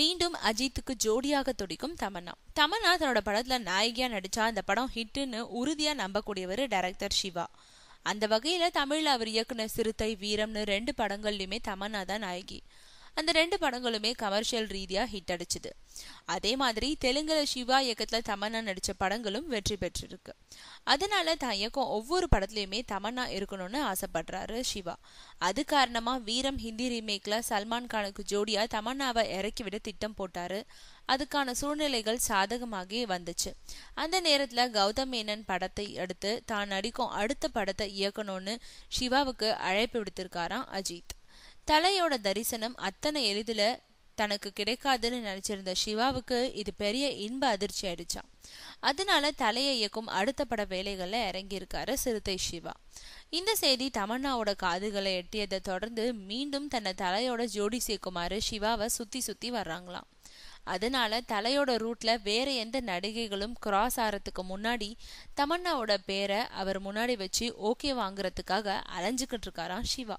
மீண்டும் அஜித்துக்கு ஜோடியாக துடிக்கும் தமன்னா தமன்னா தன்னோட படத்துல நாயகியா நடிச்சா அந்த படம் ஹிட்டுன்னு உறுதியா நம்பக்கூடியவர் டைரக்டர் சிவா அந்த வகையில தமிழ்ல அவர் இயக்குன சிறுத்தை வீரம்னு ரெண்டு படங்கள்லயுமே தமன்னா தான் நாயகி அந்த ரெண்டு படங்களுமே கமர்ஷியல் ரீதியா ஹிட் அடிச்சுது அதே மாதிரி தெலுங்குல சிவா இயக்கத்துல தமன்னா நடிச்ச படங்களும் வெற்றி பெற்றிருக்கு அதனால தான் இயக்கம் ஒவ்வொரு படத்துலயுமே தமன்னா இருக்கணும்னு ஆசைப்படுறாரு சிவா அது காரணமா வீரம் ஹிந்தி ரீமேக்ல சல்மான் கானுக்கு ஜோடியா தமன்னாவை இறக்கி விட திட்டம் போட்டாரு அதுக்கான சூழ்நிலைகள் சாதகமாகி வந்துச்சு அந்த நேரத்துல கௌதம் மேனன் படத்தை அடுத்து தான் நடிக்கும் அடுத்த படத்தை இயக்கணும்னு சிவாவுக்கு அழைப்பு விடுத்திருக்காராம் அஜித் தலையோட தரிசனம் அத்தனை எளிதில் தனக்கு கிடைக்காதுன்னு நினைச்சிருந்த சிவாவுக்கு இது பெரிய இன்ப அதிர்ச்சி ஆயிடுச்சான் அதனால தலையை இயக்கும் அடுத்த பட வேலைகள்ல இறங்கியிருக்காரு சிறுத்தை சிவா இந்த செய்தி தமன்னாவோட காதுகளை எட்டியதை தொடர்ந்து மீண்டும் தன்னை தலையோட ஜோடி சேர்க்குமாறு சிவாவை சுத்தி சுத்தி வர்றாங்களாம் அதனால தலையோட ரூட்ல வேற எந்த நடிகைகளும் கிராஸ் ஆறதுக்கு முன்னாடி தமன்னாவோட பேரை அவர் முன்னாடி வச்சு ஓகே வாங்குறதுக்காக அலைஞ்சுக்கிட்டு இருக்காராம் சிவா